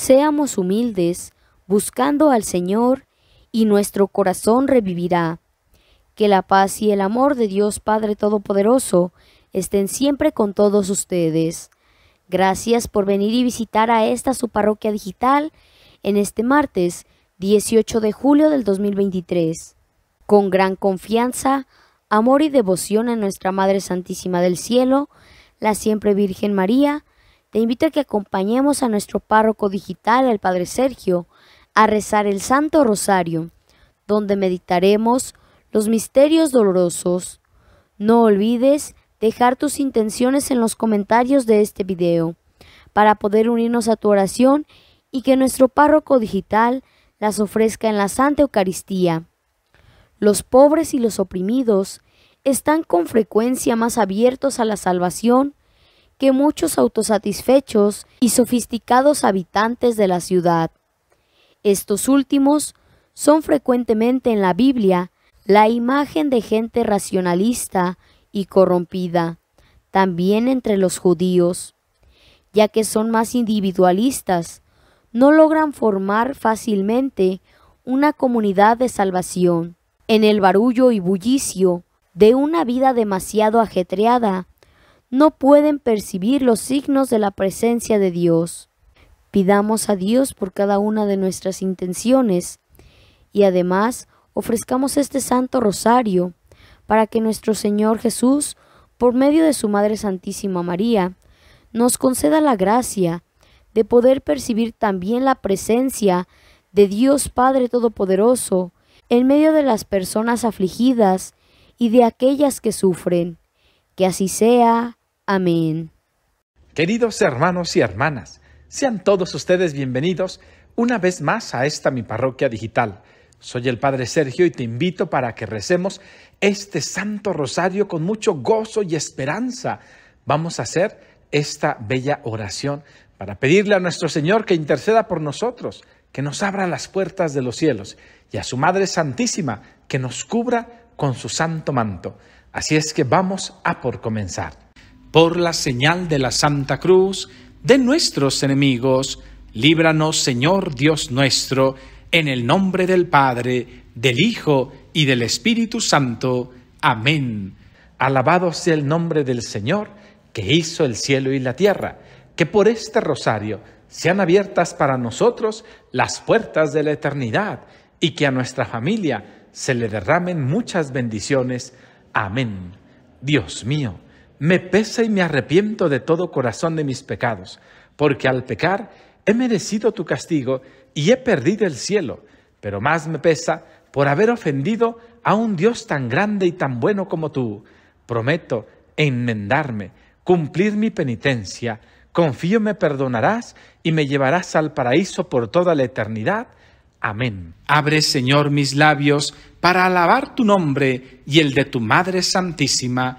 Seamos humildes, buscando al Señor, y nuestro corazón revivirá. Que la paz y el amor de Dios Padre Todopoderoso estén siempre con todos ustedes. Gracias por venir y visitar a esta su parroquia digital en este martes 18 de julio del 2023. Con gran confianza, amor y devoción a nuestra Madre Santísima del Cielo, la siempre Virgen María, te invito a que acompañemos a nuestro párroco digital, el Padre Sergio, a rezar el Santo Rosario, donde meditaremos los misterios dolorosos. No olvides dejar tus intenciones en los comentarios de este video para poder unirnos a tu oración y que nuestro párroco digital las ofrezca en la Santa Eucaristía. Los pobres y los oprimidos están con frecuencia más abiertos a la salvación que muchos autosatisfechos y sofisticados habitantes de la ciudad. Estos últimos son frecuentemente en la Biblia la imagen de gente racionalista y corrompida, también entre los judíos, ya que son más individualistas, no logran formar fácilmente una comunidad de salvación. En el barullo y bullicio de una vida demasiado ajetreada, no pueden percibir los signos de la presencia de Dios. Pidamos a Dios por cada una de nuestras intenciones y además ofrezcamos este santo rosario para que nuestro Señor Jesús, por medio de su Madre Santísima María, nos conceda la gracia de poder percibir también la presencia de Dios Padre Todopoderoso en medio de las personas afligidas y de aquellas que sufren. Que así sea. Amén. Queridos hermanos y hermanas, sean todos ustedes bienvenidos una vez más a esta mi parroquia digital. Soy el Padre Sergio y te invito para que recemos este Santo Rosario con mucho gozo y esperanza. Vamos a hacer esta bella oración para pedirle a nuestro Señor que interceda por nosotros, que nos abra las puertas de los cielos y a su Madre Santísima que nos cubra con su santo manto. Así es que vamos a por comenzar por la señal de la Santa Cruz, de nuestros enemigos, líbranos, Señor Dios nuestro, en el nombre del Padre, del Hijo y del Espíritu Santo. Amén. Alabado sea el nombre del Señor, que hizo el cielo y la tierra, que por este rosario sean abiertas para nosotros las puertas de la eternidad y que a nuestra familia se le derramen muchas bendiciones. Amén. Dios mío, me pesa y me arrepiento de todo corazón de mis pecados, porque al pecar he merecido tu castigo y he perdido el cielo, pero más me pesa por haber ofendido a un Dios tan grande y tan bueno como tú. Prometo enmendarme, cumplir mi penitencia, confío me perdonarás y me llevarás al paraíso por toda la eternidad. Amén. Abre, Señor, mis labios para alabar tu nombre y el de tu Madre Santísima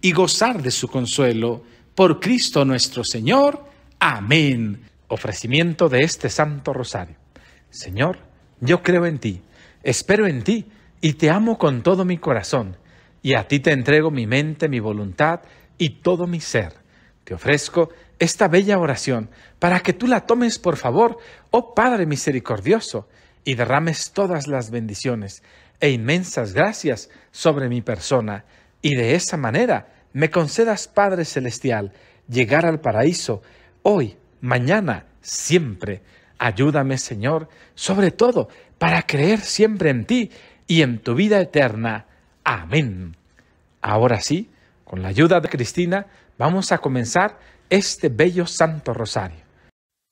y gozar de su consuelo. Por Cristo nuestro Señor. Amén. Ofrecimiento de este Santo Rosario. Señor, yo creo en ti, espero en ti y te amo con todo mi corazón. Y a ti te entrego mi mente, mi voluntad y todo mi ser. Te ofrezco esta bella oración para que tú la tomes por favor, oh Padre misericordioso, y derrames todas las bendiciones e inmensas gracias sobre mi persona y de esa manera me concedas, Padre Celestial, llegar al paraíso hoy, mañana, siempre. Ayúdame, Señor, sobre todo para creer siempre en ti y en tu vida eterna. Amén. Ahora sí, con la ayuda de Cristina, vamos a comenzar este bello Santo Rosario.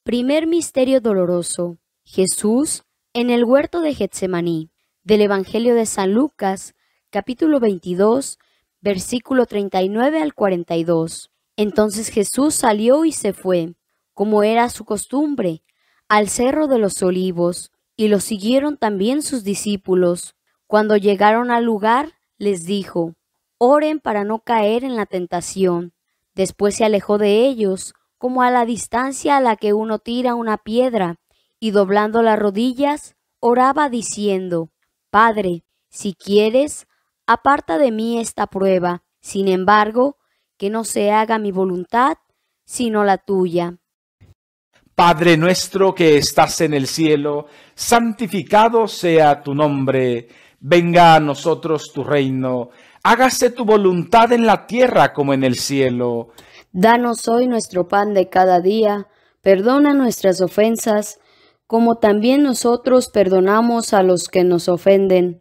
Primer Misterio Doloroso. Jesús en el huerto de Getsemaní. Del Evangelio de San Lucas, capítulo 22, versículo 39 al 42. Entonces Jesús salió y se fue, como era su costumbre, al cerro de los olivos, y lo siguieron también sus discípulos. Cuando llegaron al lugar, les dijo, Oren para no caer en la tentación. Después se alejó de ellos, como a la distancia a la que uno tira una piedra, y doblando las rodillas, oraba diciendo, Padre, si quieres, aparta de mí esta prueba, sin embargo, que no se haga mi voluntad, sino la tuya. Padre nuestro que estás en el cielo, santificado sea tu nombre, venga a nosotros tu reino, hágase tu voluntad en la tierra como en el cielo. Danos hoy nuestro pan de cada día, perdona nuestras ofensas, como también nosotros perdonamos a los que nos ofenden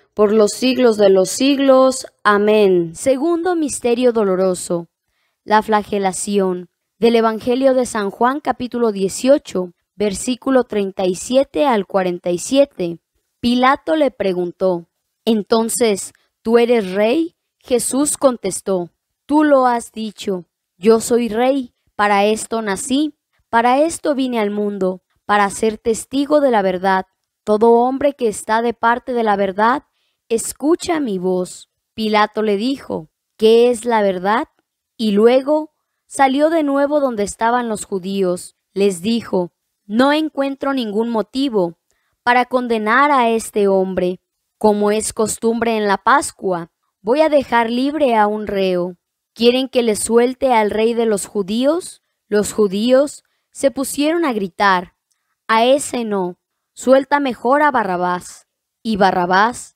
por los siglos de los siglos. Amén. Segundo Misterio Doloroso. La flagelación. Del Evangelio de San Juan capítulo 18, versículo 37 al 47. Pilato le preguntó, Entonces, ¿tú eres rey? Jesús contestó, Tú lo has dicho, yo soy rey, para esto nací, para esto vine al mundo, para ser testigo de la verdad. Todo hombre que está de parte de la verdad Escucha mi voz. Pilato le dijo, ¿qué es la verdad? Y luego salió de nuevo donde estaban los judíos. Les dijo, no encuentro ningún motivo para condenar a este hombre. Como es costumbre en la Pascua, voy a dejar libre a un reo. ¿Quieren que le suelte al rey de los judíos? Los judíos se pusieron a gritar, a ese no, suelta mejor a Barrabás. Y Barrabás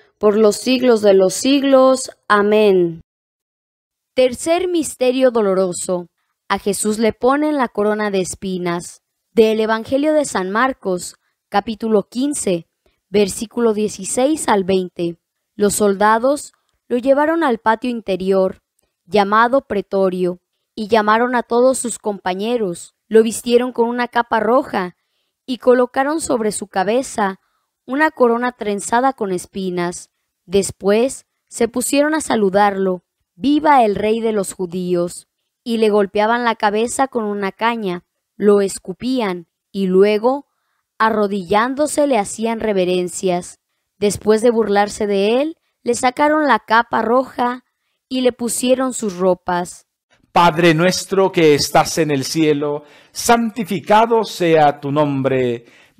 por los siglos de los siglos. Amén. Tercer misterio doloroso. A Jesús le ponen la corona de espinas. Del Evangelio de San Marcos, capítulo 15, versículo 16 al 20. Los soldados lo llevaron al patio interior, llamado pretorio, y llamaron a todos sus compañeros. Lo vistieron con una capa roja y colocaron sobre su cabeza una corona trenzada con espinas. Después se pusieron a saludarlo, viva el rey de los judíos, y le golpeaban la cabeza con una caña, lo escupían y luego, arrodillándose, le hacían reverencias. Después de burlarse de él, le sacaron la capa roja y le pusieron sus ropas. Padre nuestro que estás en el cielo, santificado sea tu nombre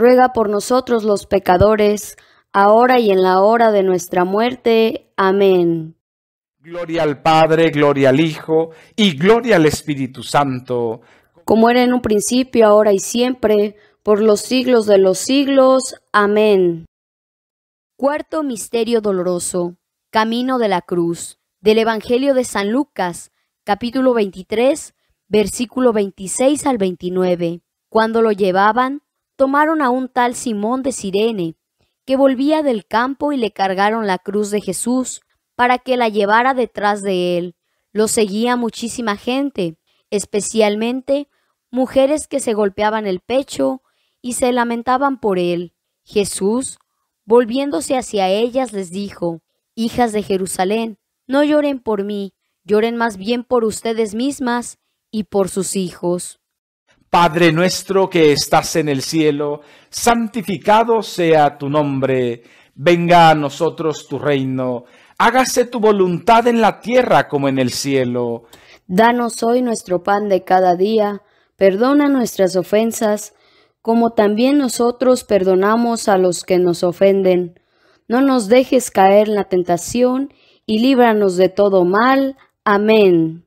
ruega por nosotros los pecadores, ahora y en la hora de nuestra muerte. Amén. Gloria al Padre, gloria al Hijo y gloria al Espíritu Santo. Como era en un principio, ahora y siempre, por los siglos de los siglos. Amén. Cuarto Misterio Doloroso. Camino de la Cruz. Del Evangelio de San Lucas, capítulo 23, versículo 26 al 29. Cuando lo llevaban, tomaron a un tal Simón de Sirene, que volvía del campo y le cargaron la cruz de Jesús para que la llevara detrás de él. Lo seguía muchísima gente, especialmente mujeres que se golpeaban el pecho y se lamentaban por él. Jesús, volviéndose hacia ellas, les dijo, Hijas de Jerusalén, no lloren por mí, lloren más bien por ustedes mismas y por sus hijos. Padre nuestro que estás en el cielo, santificado sea tu nombre, venga a nosotros tu reino, hágase tu voluntad en la tierra como en el cielo. Danos hoy nuestro pan de cada día, perdona nuestras ofensas, como también nosotros perdonamos a los que nos ofenden. No nos dejes caer en la tentación, y líbranos de todo mal. Amén.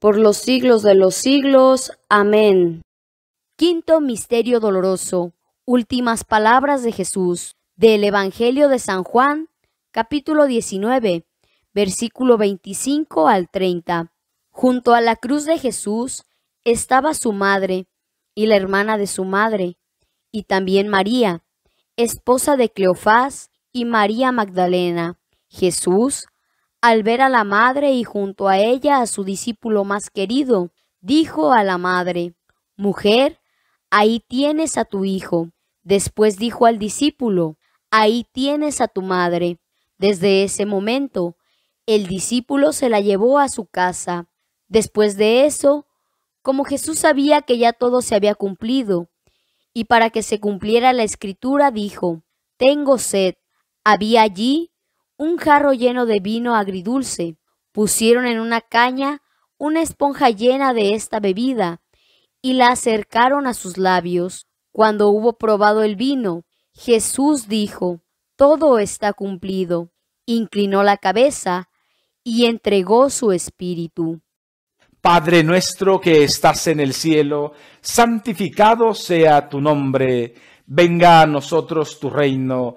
por los siglos de los siglos. Amén. Quinto Misterio Doloroso. Últimas palabras de Jesús. Del Evangelio de San Juan, capítulo 19, versículo 25 al 30. Junto a la cruz de Jesús estaba su madre y la hermana de su madre, y también María, esposa de Cleofás y María Magdalena. Jesús al ver a la madre y junto a ella a su discípulo más querido, dijo a la madre, Mujer, ahí tienes a tu hijo. Después dijo al discípulo, Ahí tienes a tu madre. Desde ese momento, el discípulo se la llevó a su casa. Después de eso, como Jesús sabía que ya todo se había cumplido, y para que se cumpliera la escritura dijo, Tengo sed. Había allí un jarro lleno de vino agridulce. Pusieron en una caña una esponja llena de esta bebida y la acercaron a sus labios. Cuando hubo probado el vino, Jesús dijo, Todo está cumplido. Inclinó la cabeza y entregó su espíritu. Padre nuestro que estás en el cielo, santificado sea tu nombre, venga a nosotros tu reino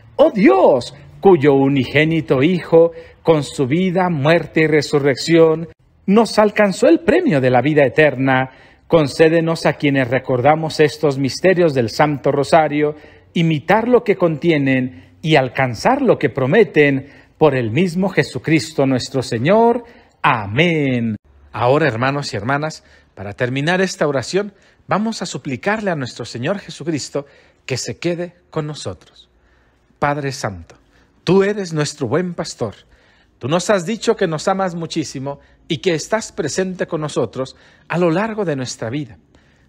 oh Dios, cuyo unigénito Hijo, con su vida, muerte y resurrección, nos alcanzó el premio de la vida eterna, concédenos a quienes recordamos estos misterios del Santo Rosario, imitar lo que contienen y alcanzar lo que prometen por el mismo Jesucristo nuestro Señor. Amén. Ahora, hermanos y hermanas, para terminar esta oración, vamos a suplicarle a nuestro Señor Jesucristo que se quede con nosotros. Padre Santo, tú eres nuestro buen pastor. Tú nos has dicho que nos amas muchísimo y que estás presente con nosotros a lo largo de nuestra vida.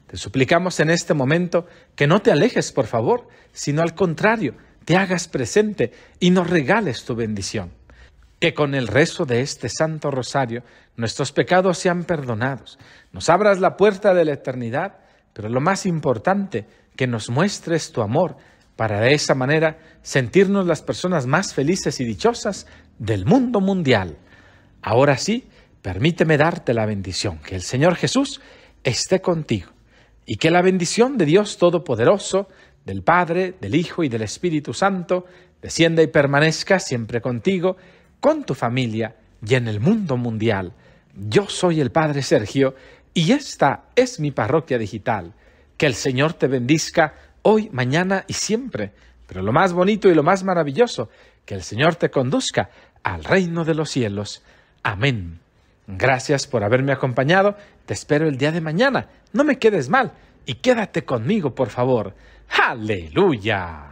Te suplicamos en este momento que no te alejes, por favor, sino al contrario, te hagas presente y nos regales tu bendición. Que con el rezo de este Santo Rosario nuestros pecados sean perdonados, nos abras la puerta de la eternidad, pero lo más importante, que nos muestres tu amor para de esa manera sentirnos las personas más felices y dichosas del mundo mundial. Ahora sí, permíteme darte la bendición, que el Señor Jesús esté contigo y que la bendición de Dios Todopoderoso, del Padre, del Hijo y del Espíritu Santo, descienda y permanezca siempre contigo, con tu familia y en el mundo mundial. Yo soy el Padre Sergio y esta es mi parroquia digital. Que el Señor te bendiga hoy, mañana y siempre. Pero lo más bonito y lo más maravilloso, que el Señor te conduzca al reino de los cielos. Amén. Gracias por haberme acompañado. Te espero el día de mañana. No me quedes mal y quédate conmigo, por favor. Aleluya.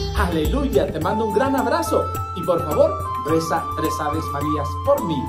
Aleluya, te mando un gran abrazo y por favor reza tres aves Marías por mí.